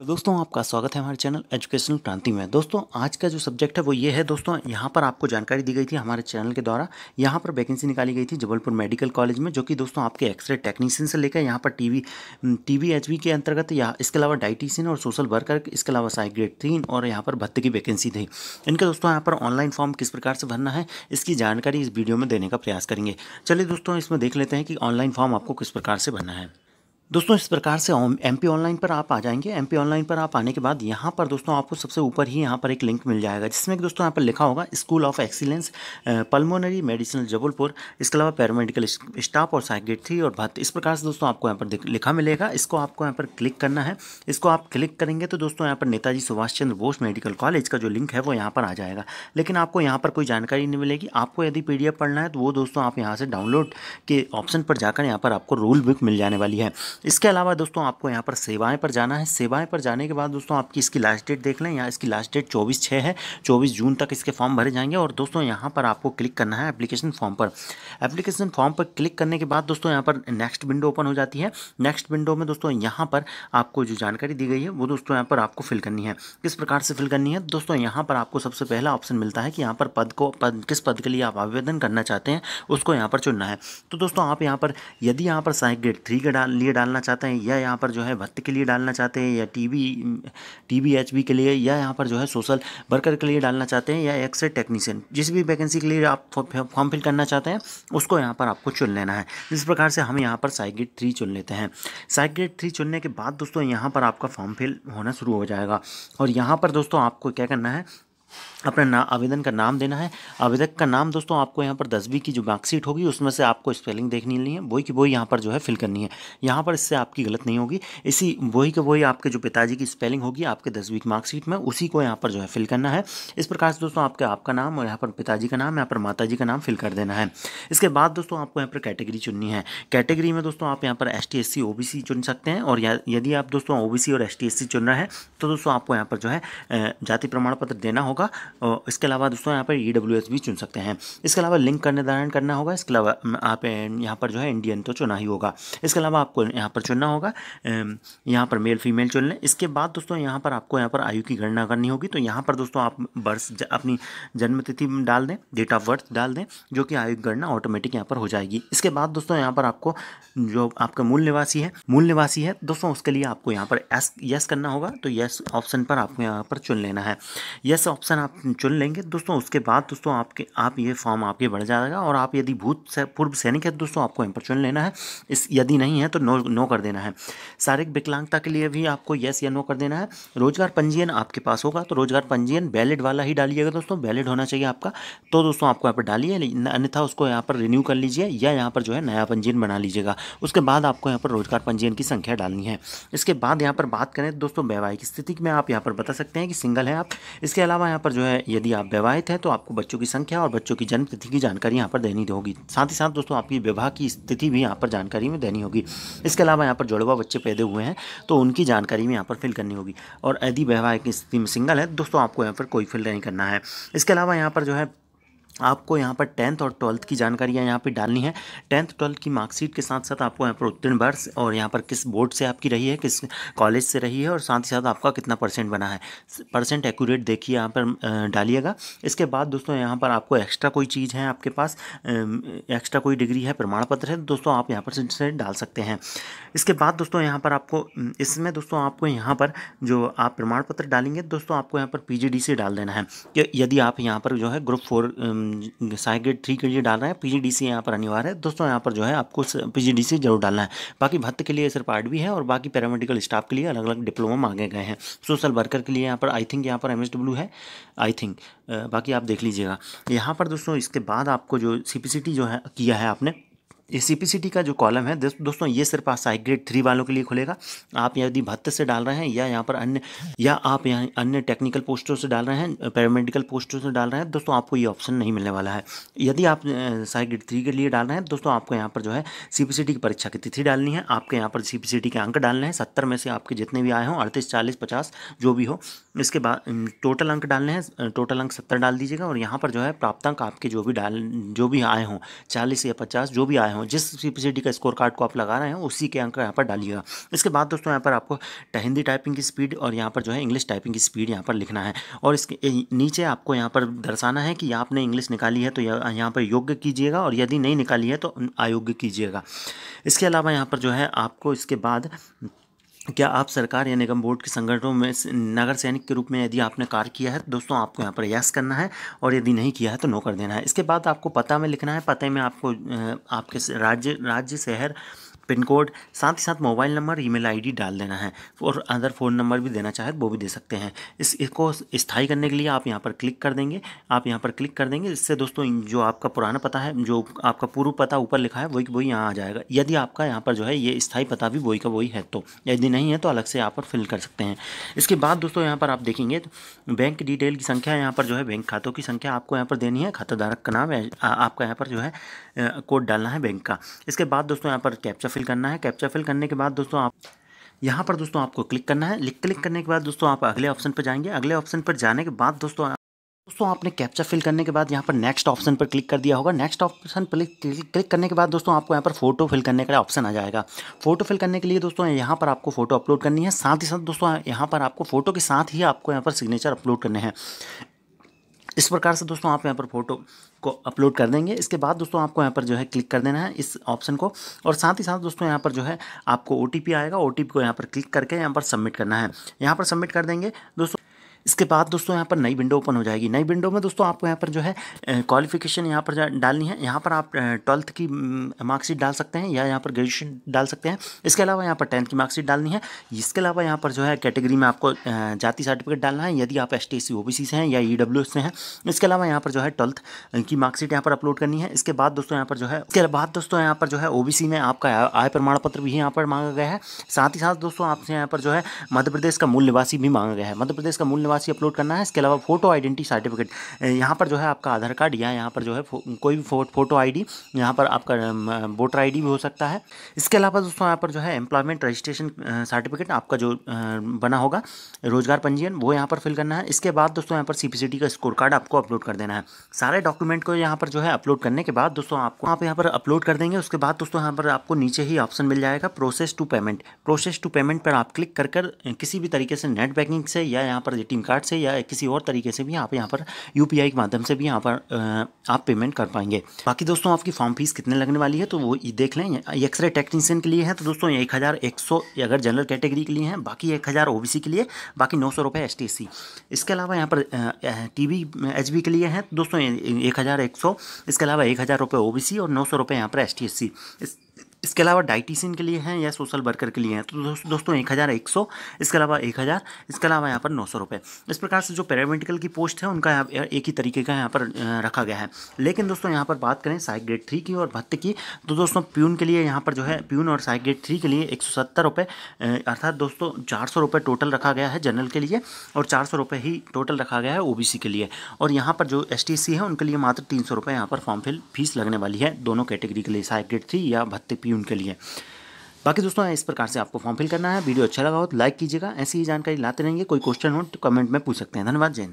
तो दोस्तों आपका स्वागत है हमारे चैनल एजुकेशनल क्रांति में दोस्तों आज का जो सब्जेक्ट है वो ये है दोस्तों यहाँ पर आपको जानकारी दी गई थी हमारे चैनल के द्वारा यहाँ पर वैकेंसी निकाली गई थी जबलपुर मेडिकल कॉलेज में जो कि दोस्तों आपके एक्सरे टेक्नीशियन से लेकर यहाँ पर टीवी टीवी एचवी के अंतर्गत या इसके अलावा डाइटिशियन और सोशल वर्कर इसके अलावा साई ग्रेड तीन और यहाँ पर भत्ते की वैकेंसी थी इनका दोस्तों यहाँ पर ऑनलाइन फॉर्म किस प्रकार से भरना है इसकी जानकारी इस वीडियो में देने का प्रयास करेंगे चलिए दोस्तों इसमें देख लेते हैं कि ऑनलाइन फॉर्म आपको किस प्रकार से भरना है दोस्तों इस प्रकार से एम पी ऑनलाइन पर आप आ जाएंगे एम पी ऑनलाइन पर आप आने के बाद यहाँ पर दोस्तों आपको सबसे ऊपर ही यहाँ पर एक लिंक मिल जाएगा जिसमें कि दोस्तों यहाँ पर लिखा होगा school of excellence pulmonary medicinal Jabalpur इसके अलावा पैरामेडिकल स्टाफ और साइगेट थ्री और भत्त इस प्रकार से दोस्तों आपको यहाँ पर लिखा मिलेगा इसको आपको यहाँ पर क्लिक करना है इसको आप क्लिक करेंगे तो दोस्तों यहाँ पर नेताजी सुभाष चंद्र बोस मेडिकल कॉलेज का जो लिंक है वो यहाँ पर आ जाएगा लेकिन आपको यहाँ पर कोई जानकारी नहीं मिलेगी आपको यदि पी पढ़ना है तो वो दोस्तों आप यहाँ से डाउनलोड के ऑप्शन पर जाकर यहाँ पर आपको रूल बुक मिल जाने वाली है इसके अलावा दोस्तों आपको यहाँ पर सेवाएं पर जाना है सेवाएं पर जाने के बाद दोस्तों आपकी इसकी लास्ट डेट देख लें यहाँ इसकी लास्ट डेट चौबीस छः है चौबीस जून तक इसके फॉर्म भरे जाएंगे और दोस्तों यहाँ पर आपको क्लिक करना है एप्लीकेशन फॉर्म पर एप्लीकेशन फॉर्म पर क्लिक करने के बाद दोस्तों यहाँ पर नेक्स्ट विंडो ओपन हो जाती है नेक्स्ट विंडो में दोस्तों यहाँ पर आपको जो जानकारी दी गई है वो दोस्तों यहाँ पर आपको फिल करनी है किस प्रकार से फिल करनी है दोस्तों यहाँ पर आपको सबसे पहला ऑप्शन मिलता है कि यहाँ पर पद को पद किस पद के लिए आप आवेदन करना चाहते हैं उसको यहाँ पर चुनना है तो दोस्तों आप यहाँ पर यदि यहाँ पर साइक ग्रेड थ्री के लिए डाल डालना चाहते हैं या यहाँ पर जो है भत्ते के लिए डालना चाहते हैं या टी बी टी के लिए या यहाँ पर जो है सोशल वर्कर के लिए डालना चाहते हैं या एक्सरे टेक्नीशियन जिस भी वैकेंसी के लिए आप फॉर्म फिल करना चाहते हैं उसको यहाँ पर आपको चुन लेना है इस प्रकार से हम यहाँ पर साइग्रेड थ्री चुन लेते हैं साइग्रेड थ्री चुनने के बाद दोस्तों यहाँ पर आपका फॉर्म फिल होना शुरू हो जाएगा और यहाँ पर दोस्तों आपको क्या करना है अपना ना आवेदन का नाम देना है आवेदक का नाम दोस्तों आपको यहाँ पर दसवीं की जो मार्कशीट होगी उसमें से आपको स्पेलिंग देखनी नहीं है वही की वही यहाँ पर जो है फिल करनी है यहाँ पर इससे आपकी गलत नहीं होगी इसी वही के वही आपके जो पिताजी की स्पेलिंग होगी आपके दसवीं की मार्कशीट में उसी को यहाँ पर जो है फिल करना है इस प्रकार से दोस्तों आपके आपका नाम और यहाँ पर पिताजी का नाम यहाँ पर माता का नाम फिल कर देना है इसके बाद दोस्तों आपको यहाँ पर कैटेगरी चुननी है कैटेगरी में दोस्तों आप यहाँ पर S T S C O B C चुन सकते हैं और यदि आप दोस्तों ओ बी सी और एस टी एस सी चुन रहे हैं तो दोस्तों आपको यहाँ पर जो है जाति प्रमाण पत्र देना होगा होगा इसके अलावा दोस्तों यहाँ पर ई भी चुन सकते हैं इसके अलावा लिंक का निर्धारण करना होगा इसके अलावा आप यहाँ पर जो है इंडियन तो चुना ही होगा इसके अलावा आपको यहाँ पर चुनना होगा यहाँ पर मेल फीमेल चुन लें इसके बाद दोस्तों यहाँ पर आपको यहाँ पर आयु की गणना करनी होगी तो यहाँ पर दोस्तों आप बर्थ अपनी जन्मतिथि डाल दें डेट ऑफ बर्थ डाल दें जो कि आयु गणना ऑटोमेटिक यहाँ पर हो जाएगी इसके बाद दोस्तों यहाँ पर आपको जो आपका मूल निवासी है मूल निवासी है दोस्तों उसके लिए आपको यहाँ पर एस यस करना होगा तो यस ऑप्शन पर आपको यहाँ पर चुन लेना है यस ऑप्शन ऑप्शन आप चुन लेंगे दोस्तों उसके बाद दोस्तों आपके आप ये फॉर्म आपके बढ़ जाएगा और आप यदि भूत से पूर्व सैनिक है दोस्तों आपको यहाँ पर चुन लेना है इस यदि नहीं है तो नो नो कर देना है शारीरिक विकलांगता के लिए भी आपको यस या नो कर देना है रोजगार पंजीयन आपके पास होगा तो रोजगार पंजीयन वैलिड वाला ही डालिएगा दोस्तों वैलिड होना चाहिए आपका तो दोस्तों आपको यहाँ पर डालिए अन्यथा उसको यहाँ पर रिन्यू कर लीजिए या यहाँ पर जो है नया पंजीयन बना लीजिएगा उसके बाद आपको यहाँ पर रोजगार पंजीयन की संख्या डालनी है इसके बाद यहाँ पर बात करें दोस्तों वैवाहिक स्थिति में आप यहाँ पर बता सकते हैं कि सिंगल हैं आप इसके अलावा पर जो है यदि आप विवाहित हैं तो आपको बच्चों की संख्या और बच्चों की जन्म तिथि की जानकारी यहाँ पर देनी होगी साथ ही साथ दोस्तों आपकी विवाह की स्थिति भी यहाँ पर जानकारी में देनी होगी इसके अलावा यहाँ पर जुड़वा बच्चे पैदे हुए हैं तो उनकी जानकारी में यहाँ पर फिल करनी होगी और यदि वैवाहिक स्थिति में सिंगल है दोस्तों आपको यहाँ पर कोई फिल नहीं करना है इसके अलावा यहाँ पर जो है आपको यहाँ पर टेंथ और ट्वेल्थ की जानकारियाँ यहाँ पे डालनी है टेंथ ट्वेल्थ की मार्कशीट के साथ साथ आपको यहाँ पर उत्तीर्ण वर्ष और यहाँ पर किस बोर्ड से आपकी रही है किस कॉलेज से रही है और साथ ही साथ आपका कितना परसेंट बना है परसेंट एक्यूरेट देखिए यहाँ पर डालिएगा इसके बाद दोस्तों यहाँ पर आपको एक्स्ट्रा कोई चीज़ है आपके पास एक्स्ट्रा कोई डिग्री है प्रमाण पत्र है दोस्तों आप यहाँ पर डाल सकते हैं इसके बाद दोस्तों यहाँ पर आपको इसमें दोस्तों आपको यहाँ पर जो आप प्रमाण पत्र डालेंगे दोस्तों आपको यहाँ पर पी से डाल देना है यदि आप यहाँ पर जो है ग्रुप फोर सहायक ग्रेड थ्री के लिए डालना है पीजीडीसी यहाँ पर अनिवार्य है दोस्तों यहाँ पर जो है आपको पीजीडीसी जरूर डालना है बाकी भत्त के लिए सिर्फ आर्ट भी है और बाकी पैरामेडिकल स्टाफ के लिए अलग अलग डिप्लोमा मांगे गए हैं सोशल वर्कर के लिए यहाँ पर आई थिंक यहाँ पर एम है आई थिंक बाकी आप देख लीजिएगा यहाँ पर दोस्तों इसके बाद आपको जो सी जो है किया है आपने ये सी का जो कॉलम है दोस्तों ये सिर्फ आई ग्रेड थ्री वालों के लिए खुलेगा आप यदि भत्ते से डाल रहे हैं या यहाँ पर अन्य या आप यहाँ अन्य टेक्निकल पोस्टों से डाल रहे हैं पैरामेडिकल पोस्टों से डाल रहे हैं दोस्तों आपको ये ऑप्शन नहीं मिलने वाला है यदि आप साई ग्रेड थ्री के लिए डाल रहे हैं दोस्तों आपको यहाँ पर जो है सी की परीक्षा की तिथि डालनी है आपके यहाँ पर सी के अंक डालने हैं सत्तर में से आपके जितने भी आए हों अड़तीस चालीस पचास जो भी हो इसके बाद टोटल अंक डालने हैं टोटल अंक सत्तर डाल दीजिएगा और यहाँ पर जो है प्राप्तांक आपके जो भी डाल जो भी आए हों चालीस या पचास जो भी आए हों हो जिस डी का स्कोर कार्ड को आप लगा रहे हैं उसी के अंक यहाँ पर डालिएगा इसके बाद दोस्तों यहाँ पर आपको हिंदी टाइपिंग की स्पीड और यहाँ पर जो है इंग्लिश टाइपिंग की स्पीड यहाँ पर लिखना है और इसके नीचे आपको यहाँ पर दर्शाना है कि आपने इंग्लिश निकाली है तो यहाँ पर योग्य कीजिएगा और यदि नहीं निकाली है तो अयोग्य कीजिएगा इसके अलावा यहाँ पर जो है आपको इसके बाद क्या आप सरकार या निगम बोर्ड के संगठनों में नगर सैनिक के रूप में यदि आपने कार्य किया है दोस्तों आपको यहाँ पर यस करना है और यदि नहीं किया है तो नो कर देना है इसके बाद आपको पता में लिखना है पते में आपको आपके राज्य राज्य शहर पिन कोड साथ ही साथ मोबाइल नंबर ईमेल आईडी डाल देना है और अदर फ़ोन नंबर भी देना चाहे वो भी दे सकते हैं इस इसको स्थाई करने के लिए आप यहाँ पर क्लिक कर देंगे आप यहाँ पर क्लिक कर देंगे इससे दोस्तों जो आपका पुराना पता है जो आपका पूर्व पता ऊपर लिखा है वही वही यहाँ आ जाएगा यदि आपका यहाँ पर जो है ये स्थाई पता भी वही का वही है तो यदि नहीं है तो अलग से यहाँ पर फिल कर सकते हैं इसके बाद दोस्तों यहाँ पर आप देखेंगे तो बैंक डिटेल की संख्या यहाँ पर जो है बैंक खातों की संख्या आपको यहाँ पर देनी है खाताधारक का नाम आपका यहाँ पर जो है कोड डालना है बैंक का इसके बाद दोस्तों यहाँ पर कैप्चा फिल करना है कैप्चा फिल करने के बाद दोस्तों आप यहाँ पर दोस्तों आपको क्लिक करना है लिक क्लिक करने के बाद दोस्तों आप अगले ऑप्शन पर जाएंगे अगले ऑप्शन पर जाने के बाद दोस्तों दोस्तों आपने कैप्चा फिल करने के बाद यहाँ पर नेक्स्ट ऑप्शन पर क्लिक कर दिया होगा नेक्स्ट ऑप्शन पर क्लिक करने के बाद दोस्तों आपको यहाँ पर फोटो फिल करने का ऑप्शन आ जाएगा फोटो फिल करने के लिए दोस्तों यहाँ पर आपको फोटो अपलोड करनी है साथ ही साथ दोस्तों यहाँ पर आपको फोटो के साथ ही आपको यहाँ पर सिग्नेचर अपलोड करने हैं इस प्रकार से दोस्तों आप यहाँ पर फोटो को अपलोड कर देंगे इसके बाद दोस्तों आपको यहाँ पर जो है क्लिक कर देना है इस ऑप्शन को और साथ ही साथ दोस्तों यहाँ पर जो है आपको ओ आएगा ओ को यहाँ पर क्लिक करके यहाँ पर सबमिट करना है यहाँ पर सबमिट कर देंगे दोस्तों इसके बाद दोस्तों यहाँ पर नई विंडो ओपन हो जाएगी नई विंडो में दोस्तों आपको यहाँ पर जो है क्वालिफिकेशन यहाँ पर डालनी है यहाँ पर आप ट्वेल्थ की मार्कशीट डाल सकते हैं या यहाँ पर ग्रेजुएशन डाल सकते हैं इसके अलावा यहाँ पर टेंथ की मार्कशीट डालनी है इसके अलावा यहाँ पर जो है कैटेगरी में आपको जाति सर्टिफिकेट डालना है यदि आप S T C O B C से हैं या ई डब्ल्यू से हैं इसके अलावा यहाँ पर जो है ट्वेल्थ की मार्कशीट यहाँ पर अपलोड करनी है इसके बाद दोस्तों यहाँ पर जो है इसके बाद दोस्तों यहाँ पर जो है ओ बी सी में आपका आय प्रमाण पत्र भी यहाँ पर मांगा गया है साथ ही साथ दोस्तों आपसे यहाँ पर जो है मध्य प्रदेश का मूल निवासी भी मांगा गया है मध्य प्रदेश का मूल निवासी अपलोड करना है इसके अलावा फोटो आइडेंटी सर्टिफिकेट यहाँ पर जो है आपका आधार कार्ड या यहाँ पर जो है कोई भी फोटो आईडी यहाँ पर आपका वोटर आईडी भी हो सकता है इसके अलावा दोस्तों यहाँ पर जो है एम्प्लॉयमेंट रजिस्ट्रेशन सर्टिफिकेट आपका जो बना होगा रोजगार पंजीयन वो यहाँ पर फिल करना है इसके बाद दोस्तों यहाँ पर सी का स्कोर कार्ड आपको अपलोड कर देना है सारे डॉक्यूमेंट को यहाँ पर जो है अपलोड करने के बाद दोस्तों आपको आप यहाँ पर अपलोड कर देंगे उसके बाद दोस्तों यहाँ पर आपको नीचे ही ऑप्शन मिल जाएगा process to payment process to payment पर आप क्लिक कर कर किसी भी तरीके से नेट बैंकिंग से या यहाँ पर जी सिम कार्ड से या किसी और तरीके से भी आप यहाँ पर यू के माध्यम से भी यहाँ पर आप पेमेंट कर पाएंगे बाकी दोस्तों आपकी फॉर्म फीस कितने लगने वाली है तो वो देख लें एक्सरे टेक्नीशियन के लिए है तो दोस्तों एक हज़ार एक सौ अगर जनरल कैटेगरी के लिए हैं बाकी एक हज़ार ओ के लिए बाकी नौ सौ रुपये एस इसके अलावा यहाँ पर टी वी एच के लिए है तो दोस्तों एक हज़ार एक सौ इसके अलावा एक हज़ार रुपये ओ और नौ सौ रुपये यहाँ पर एस इस इसके अलावा डाइटिशियन के लिए हैं या सोशल वर्कर के लिए हैं तो दोस्तों एक हज़ार एक सौ इसके अलावा एक हज़ार इसके अलावा यहाँ पर नौ सौ रुपये इस प्रकार से जो पैरामेडिकल की पोस्ट है उनका यहाँ एक ही तरीके का यहाँ पर रखा गया है लेकिन दोस्तों यहाँ पर बात करें साइक ग्रेड थ्री की और भत्ते की तो दोस्तों प्यून के लिए यहाँ पर जो है प्यून और साइक ग्रेड थ्री के लिए एक सौ सत्तर रुपये अर्थात दोस्तों चार सौ रुपये टोटल रखा गया है जनरल के लिए और चार सौ रुपये ही टोटल रखा गया है ओ बी सी के लिए और यहाँ पर जो एस टी सी है उनके लिए मात्र तीन सौ रुपये यहाँ पर फॉर्म फिल फीस लगने वाली है दोनों कैटेगरी के लिए साइक ग्रेड थ्री या भत्ते प्यून भी उनके लिए बाकी दोस्तों इस प्रकार से आपको फॉर्म फिल करना है वीडियो अच्छा लगा हो तो लाइक कीजिएगा ऐसी ही जानकारी लाते रहेंगे कोई क्वेश्चन हो तो कमेंट में पूछ सकते हैं धन्यवाद जैन